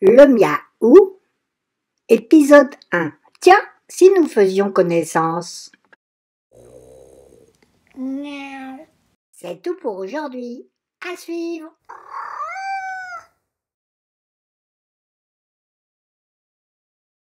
Le miaou, épisode 1. Tiens, si nous faisions connaissance. C'est tout pour aujourd'hui. À suivre.